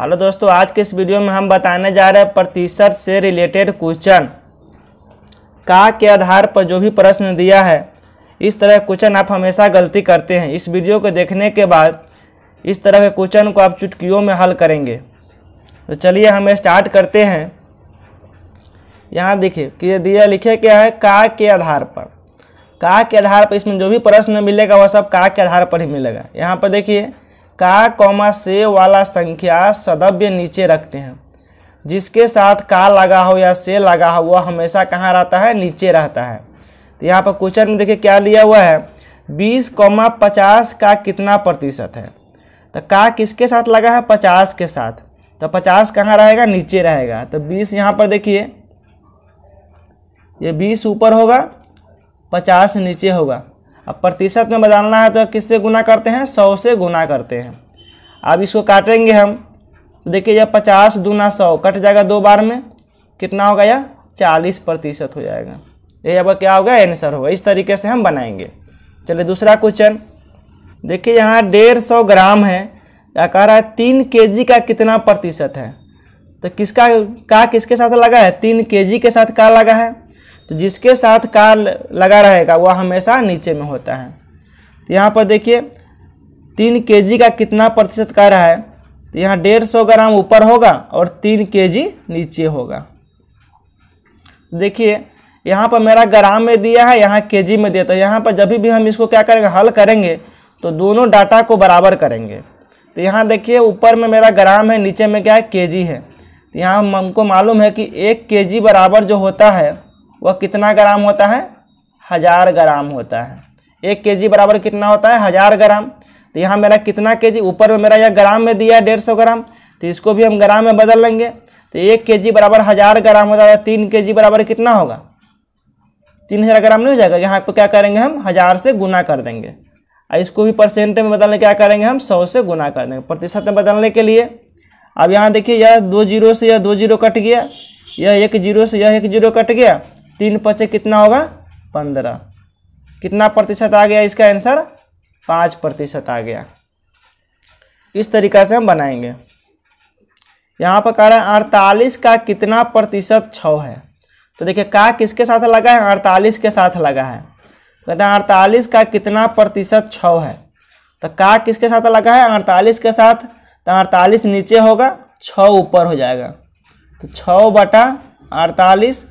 hello दोस्तों आज के इस वीडियो में हम बताने जा रहे हैं प्रतिशत से रिलेटेड क्वेश्चन का के आधार पर जो भी प्रश्न दिया है इस तरह के क्वेश्चन आप हमेशा गलती करते हैं इस वीडियो को देखने के बाद इस तरह के क्वेश्चन को आप चुटकियों में हल करेंगे तो चलिए हम स्टार्ट करते हैं यहाँ देखिए कि दिया लिखे क्या है का के आधार पर का के आधार पर इसमें जो भी प्रश्न मिलेगा वह सब का के आधार पर ही मिलेगा यहाँ पर देखिए का कौमा से वाला संख्या सदव्य नीचे रखते हैं जिसके साथ का लगा हो या से लगा हो वह हमेशा कहाँ रहता है नीचे रहता है तो यहाँ पर क्वेश्चन में देखिए क्या लिया हुआ है बीस कौमा पचास का कितना प्रतिशत है तो का किसके साथ लगा है पचास के साथ तो पचास कहाँ रहेगा नीचे रहेगा तो बीस यहाँ पर देखिए ये बीस ऊपर होगा पचास नीचे होगा अब प्रतिशत में बदलना है तो किससे गुना करते हैं सौ से गुना करते हैं अब इसको काटेंगे हम तो देखिए यह पचास दूना सौ कट जाएगा दो बार में कितना होगा यह चालीस प्रतिशत हो जाएगा यही अब क्या होगा आंसर होगा इस तरीके से हम बनाएंगे चलिए दूसरा क्वेश्चन देखिए यहाँ डेढ़ सौ ग्राम है या कह रहा है तीन के का कितना प्रतिशत है तो किसका का किसके साथ लगा है तीन के के साथ का लगा है तो जिसके साथ कार लगा रहेगा वह हमेशा नीचे में होता है तो यहाँ पर देखिए तीन के का कितना प्रतिशत का रहा है तो यहाँ डेढ़ सौ ग्राम ऊपर होगा और तीन के नीचे होगा देखिए यहाँ पर मेरा ग्राम में दिया है यहाँ के में दिया तो यहाँ पर जब भी हम इसको क्या करेंगे हल करेंगे तो दोनों डाटा को बराबर करेंगे तो यहाँ देखिए ऊपर में मेरा ग्राम है नीचे में क्या है के है तो यहाँ हमको मालूम है कि एक के बराबर जो होता है वह कितना ग्राम होता है हज़ार ग्राम होता है एक के जी बराबर कितना होता है हज़ार ग्राम तो यहाँ मेरा कितना के जी ऊपर में मेरा यह ग्राम में दिया है डेढ़ सौ ग्राम तो इसको भी हम ग्राम में बदल लेंगे तो एक के जी बराबर हज़ार ग्राम होता है तीन के जी बराबर कितना होगा तीन हज़ार ग्राम नहीं हो जाएगा यहाँ पर क्या करेंगे हम हज़ार से गुना कर देंगे और इसको भी परसेंट में बदलने क्या करेंगे हम सौ से गुना कर देंगे प्रतिशत में बदलने के लिए अब यहाँ देखिए यह दो जीरो से यह दो जीरो कट गया यह एक जीरो से यह एक जीरो कट गया तीन पचे कितना होगा पंद्रह कितना प्रतिशत आ गया इसका आंसर पाँच प्रतिशत आ गया इस तरीका से हम बनाएंगे यहाँ पर कह रहे हैं अड़तालीस का कितना प्रतिशत छ है तो देखिए का किसके साथ लगा है अड़तालीस के साथ लगा है तो कहते हैं अड़तालीस का कितना प्रतिशत छ है तो का किसके साथ लगा है अड़तालीस के साथ तो अड़तालीस नीचे होगा छ ऊपर हो जाएगा तो छ बटा अड़तालीस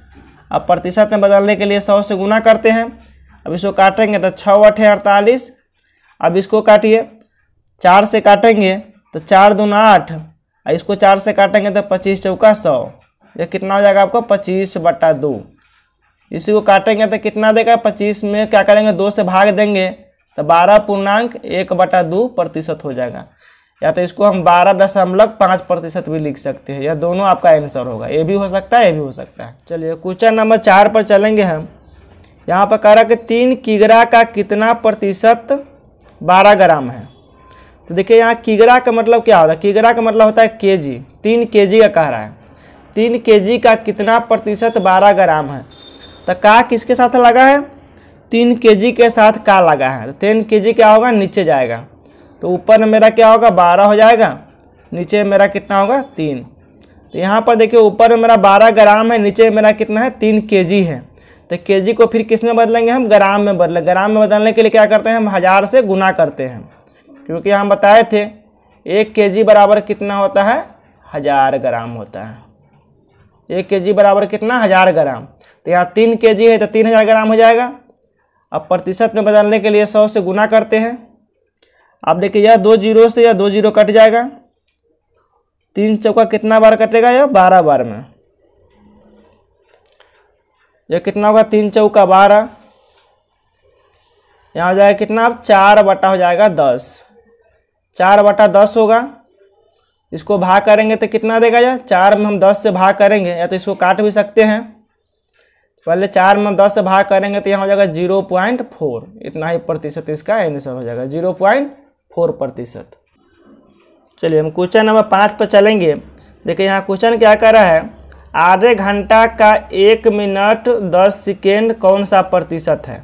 अब प्रतिशत में बदलने के लिए सौ से गुना करते हैं अब इसको काटेंगे तो छः अठे अड़तालीस अब इसको काटिए चार से काटेंगे तो चार दूना आठ और इसको चार से काटेंगे तो पच्चीस चौका सौ यह कितना हो जाएगा आपको पच्चीस बटा दो इसी को काटेंगे तो कितना देगा पच्चीस में क्या करेंगे दो से भाग देंगे तो बारह पूर्णांक एक बटा दो प्रतिशत हो जाएगा या तो इसको हम बारह दशमलव पाँच प्रतिशत भी लिख सकते हैं यह दोनों आपका आंसर होगा ये भी हो सकता है ये भी हो सकता है चलिए क्वेश्चन नंबर चार पर चलेंगे हम यहाँ पर कह रहा कि तीन किगरा का कितना प्रतिशत बारह ग्राम है तो देखिए यहाँ किगरा का मतलब क्या होता है किगरा का मतलब होता है के जी तीन के जी का कह रहा है तीन के जी का कितना प्रतिशत बारह ग्राम है तो का किसके साथ लगा है तीन के जी के साथ का लगा है तो तीन के जी क्या होगा नीचे जाएगा तो ऊपर मेरा क्या होगा बारह हो जाएगा नीचे मेरा कितना होगा तीन तो यहाँ पर देखिए ऊपर में मेरा बारह ग्राम है नीचे मेरा कितना है तीन के जी है तो के जी को फिर किस में बदलेंगे हम ग्राम में बदलें ग्राम में बदलने के लिए क्या करते हैं हम हज़ार से गुना करते हैं क्योंकि हम बताए थे एक के जी बराबर कितना होता है हज़ार ग्राम होता है एक के जी बराबर कितना हज़ार ग्राम तो यहाँ तीन के जी है तो तीन हज़ार ग्राम हो जाएगा अब प्रतिशत में बदलने के लिए सौ से गुना करते हैं आप देखिए यह दो जीरो से यह दो जीरो कट जाएगा तीन चौका कितना बार कटेगा यह बारह बार में यह कितना होगा तीन चौका बारह यहाँ हो जाएगा कितना अब चार बटा हो जाएगा दस चार बटा दस होगा इसको भाग करेंगे तो कितना देगा यह चार में हम दस से भाग करेंगे या तो इसको काट भी सकते हैं पहले चार में दस से भाग करेंगे तो यहाँ हो जाएगा जीरो पॉइंट फोर इतना ही प्रतिशत इसका आंसर हो जाएगा जीरो पॉइंट फोर प्रतिशत चलिए हम क्वेश्चन नंबर पाँच पर चलेंगे देखिए यहाँ क्वेश्चन क्या कर रहा है आधे घंटा का एक मिनट दस सेकेंड कौन सा प्रतिशत है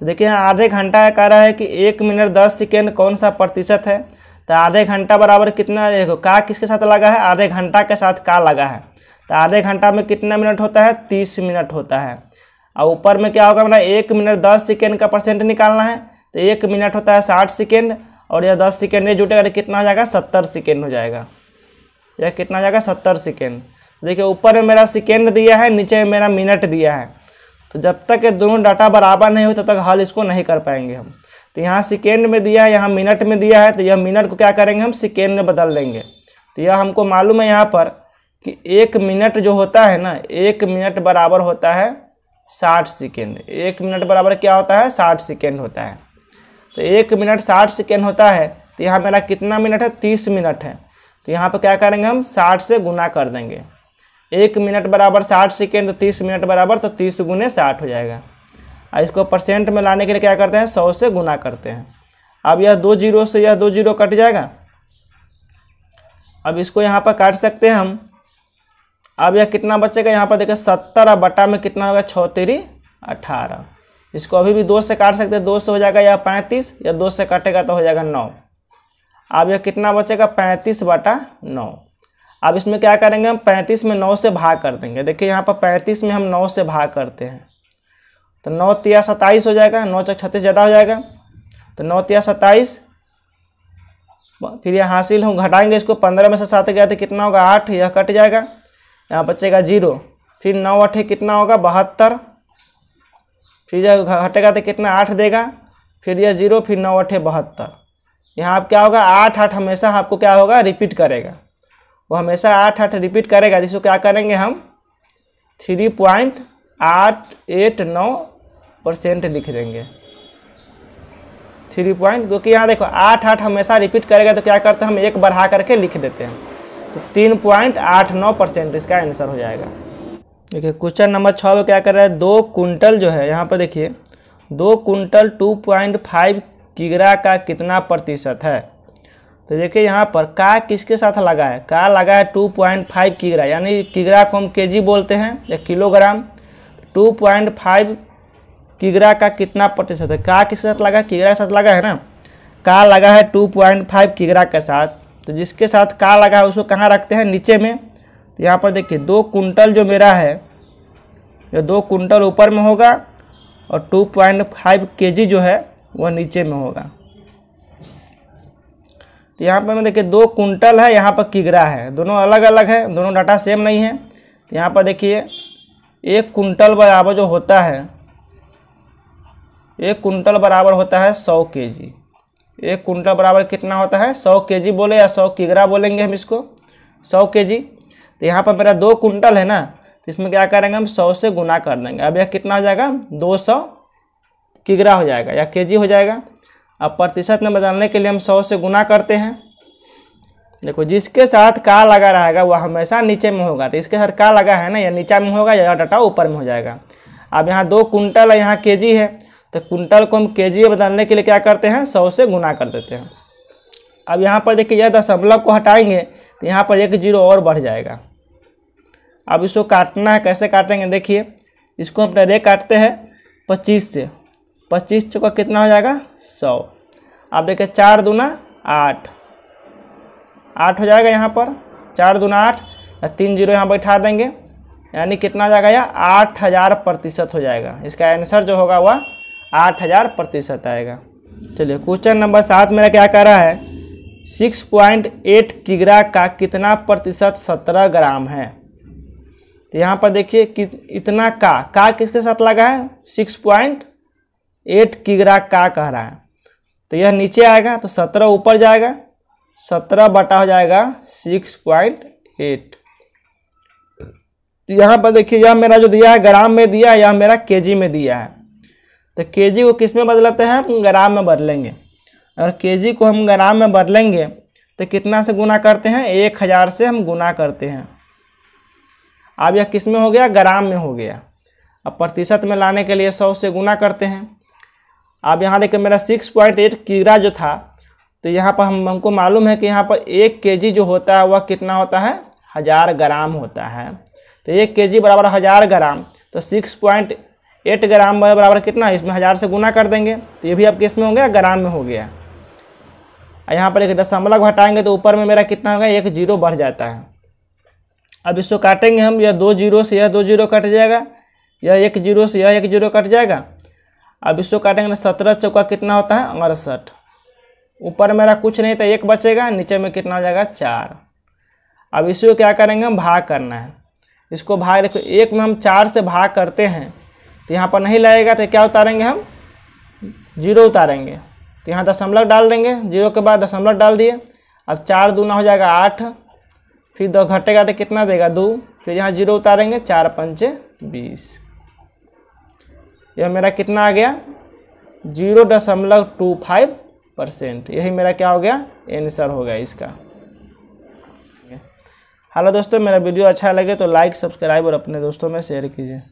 तो देखिए यहाँ आधे घंटा कह रहा है कि एक मिनट दस सेकेंड कौन सा प्रतिशत है तो आधे घंटा बराबर कितना देखो का किसके साथ लगा है आधे घंटा के साथ का लगा है तो आधे घंटा में कितना मिनट होता है तीस मिनट होता है और ऊपर में क्या होगा मेरा मतलब एक मिनट दस सेकेंड का परसेंट निकालना है तो एक मिनट होता है साठ सेकेंड और यह दस सेकेंड ये जुटेगा तो कितना हो जाएगा सत्तर सेकेंड हो जाएगा यह कितना हो जाएगा सत्तर सेकेंड देखिए ऊपर में मेरा सेकेंड दिया है नीचे में मेरा मिनट दिया है तो जब तक ये दोनों डाटा बराबर नहीं हुए तब तक हल इसको नहीं कर पाएंगे हम तो यहाँ सेकेंड में दिया है यहाँ मिनट में दिया है तो यह मिनट को क्या करेंगे हम सेकेंड में बदल देंगे तो यह हमको मालूम है यहाँ पर कि एक मिनट जो होता है ना एक मिनट बराबर होता है साठ सेकेंड एक मिनट बराबर क्या होता है साठ सेकेंड होता है तो एक मिनट साठ सेकेंड होता है तो यहाँ मेरा कितना मिनट है तीस मिनट है तो यहाँ पर क्या करेंगे हम साठ से गुना कर देंगे एक मिनट बराबर साठ सेकेंड तो तीस मिनट बराबर तो तीस गुने साठ हो जाएगा और इसको परसेंट में लाने के लिए क्या करते हैं सौ से गुना करते हैं अब यह दो जीरो से यह दो जीरो कट जाएगा अब इसको यहाँ पर काट सकते हैं हम अब यह कितना बचेगा यहाँ पर देखें सत्तर बटा में कितना होगा छः तेरी अठारह इसको अभी भी दो से काट सकते हैं दो से हो जाएगा या पैंतीस या दो से काटेगा तो हो जाएगा नौ अब यह कितना बचेगा पैंतीस बटा नौ अब इसमें क्या करेंगे हम पैंतीस में नौ से भाग कर देंगे देखिए यहाँ पर पैंतीस में हम नौ से भाग करते हैं तो नौ तिया सत्ताईस हो जाएगा नौ चौ छत्तीस ज़्यादा हो जाएगा तो नौ तिया सत्ताईस फिर यह हासिल हम घटाएंगे इसको पंद्रह में से सात गया तो कितना होगा आठ यह कट जाएगा यहाँ बचेगा जीरो फिर नौ अठे कितना होगा बहत्तर ठीक है घटेगा तो कितना आठ देगा फिर यह जीरो फिर नौ अठे बहत्तर यहाँ आप क्या होगा आठ आठ हमेशा आपको क्या होगा रिपीट करेगा वो हमेशा आठ आठ रिपीट करेगा जिसको क्या करेंगे हम थ्री पॉइंट आठ एट नौ परसेंट लिख देंगे थ्री पॉइंट क्योंकि यहाँ देखो आठ आठ हमेशा रिपीट करेगा तो क्या करते हैं हम एक बढ़ा करके लिख देते हैं तो तीन पॉइंट आठ नौ परसेंट इसका आंसर हो जाएगा देखिए क्वेश्चन नंबर छः में क्या कर रहा है दो कुंटल जो है यहाँ पर देखिए दो कुंटल टू पॉइंट फाइव किगरा का कितना प्रतिशत है तो देखिए यहाँ पर का किसके साथ लगा है का लगा है टू पॉइंट फाइव किगरा यानी किगरा को हम के बोलते हैं या किलोग्राम टू पॉइंट फाइव किगरा का कितना प्रतिशत है का किसके साथ लगा किगरा के साथ लगा है ना का लगा है टू पॉइंट फाइव किगरा के साथ तो जिसके साथ का लगा है उसको कहाँ रखते हैं नीचे में तो यहाँ पर देखिए दो कुंटल जो मेरा है जो दो कुंटल ऊपर में होगा और टू पॉइंट फाइव के जी जो है वह नीचे में होगा तो यहाँ पर मैं देखिए दो कुंटल है यहाँ पर किगरा है दोनों अलग अलग है दोनों डाटा सेम नहीं है तो यहाँ पर देखिए एक कुंटल बराबर जो होता है एक कुंटल बराबर होता है सौ के जी एक कुंटल बराबर कितना होता है सौ के जी बोले या सौ किगरा बोलेंगे हम इसको सौ के जी तो यहाँ पर मेरा दो कुंटल है ना तो इसमें क्या करेंगे हम सौ से गुना कर देंगे अब यह कितना हो जाएगा दो सौ किगरा हो जाएगा या केजी हो जाएगा अब प्रतिशत में बदलने के लिए हम सौ से गुना करते हैं देखो जिसके साथ का लगा रहेगा वह हमेशा नीचे में होगा तो इसके साथ का लगा है ना या नीचा में होगा या डाटा ऊपर में हो जाएगा अब यहाँ दो कुंटल है यहाँ के है तो कुंटल को हम के में बदलने के लिए क्या करते हैं सौ से गुना कर देते हैं अब यहाँ पर देखिए यह दशमलव को हटाएंगे तो यहाँ पर एक जीरो और बढ़ जाएगा अब इसको काटना है कैसे काटेंगे देखिए इसको हम डायरेक्ट काटते हैं पच्चीस से पच्चीस चौका कितना हो जाएगा सौ अब देखिए चार दूना आठ आठ हो जाएगा यहाँ पर चार दूना आठ या तीन जीरो यहाँ बैठा देंगे यानी कितना हो जाएगा या आठ हज़ार प्रतिशत हो जाएगा इसका आंसर जो होगा वह आठ हज़ार प्रतिशत आएगा चलिए क्वेश्चन नंबर सात मेरा क्या कह रहा है 6.8 किग्रा का कितना प्रतिशत 17 ग्राम है तो यहाँ पर देखिए कि इतना का का किसके साथ लगा है 6.8 किग्रा का कह रहा है तो यह नीचे आएगा तो 17 ऊपर जाएगा 17 बटा हो जाएगा 6.8 तो यहाँ पर देखिए यह मेरा जो दिया है ग्राम में दिया है यह मेरा केजी में दिया है तो केजी को किस में बदलते हैं ग्राम में बदलेंगे अगर के को हम ग्राम में बदलेंगे तो कितना से गुना करते हैं एक हज़ार से हम गुना करते हैं अब यह किस में हो गया ग्राम में हो गया अब प्रतिशत में लाने के लिए सौ से गुना करते हैं अब यहाँ देखिए मेरा सिक्स पॉइंट एट कीड़ा जो था तो यहाँ पर हम हमको मालूम है कि यहाँ पर एक के जो होता है वह कितना होता है हज़ार ग्राम होता है तो एक के बराबर हज़ार ग्राम तो सिक्स पॉइंट एट ग्राम बराबर कितना इसमें हज़ार से गुना कर देंगे तो ये भी अब किस में हो गया ग्राम में हो गया यहाँ पर एक दशमलव हटाएंगे तो ऊपर में मेरा कितना होगा एक जीरो बढ़ जाता है अब इसको काटेंगे हम यह दो जीरो से यह दो जीरो कट जाएगा यह एक जीरो से यह एक जीरो कट जाएगा अब इसको काटेंगे ना सत्रह चौका कितना होता है अड़सठ ऊपर मेरा कुछ नहीं था एक बचेगा नीचे में कितना हो जाएगा चार अब इसको क्या करेंगे हम भाग करना है इसको भाग देखो एक में हम चार से भाग करते हैं तो यहाँ पर नहीं लगेगा तो क्या उतारेंगे हम जीरो उतारेंगे तो यहाँ दशमलव डाल देंगे जीरो के बाद दशमलव डाल दिए अब चार दूना हो जाएगा आठ फिर दो घटेगा तो कितना देगा दो फिर यहाँ जीरो उतारेंगे चार पंचे बीस यह मेरा कितना आ गया जीरो दशमलव टू फाइव परसेंट यही मेरा क्या हो गया आंसर हो गया इसका हालांकि दोस्तों मेरा वीडियो अच्छा लगे तो लाइक सब्सक्राइब और अपने दोस्तों में शेयर कीजिए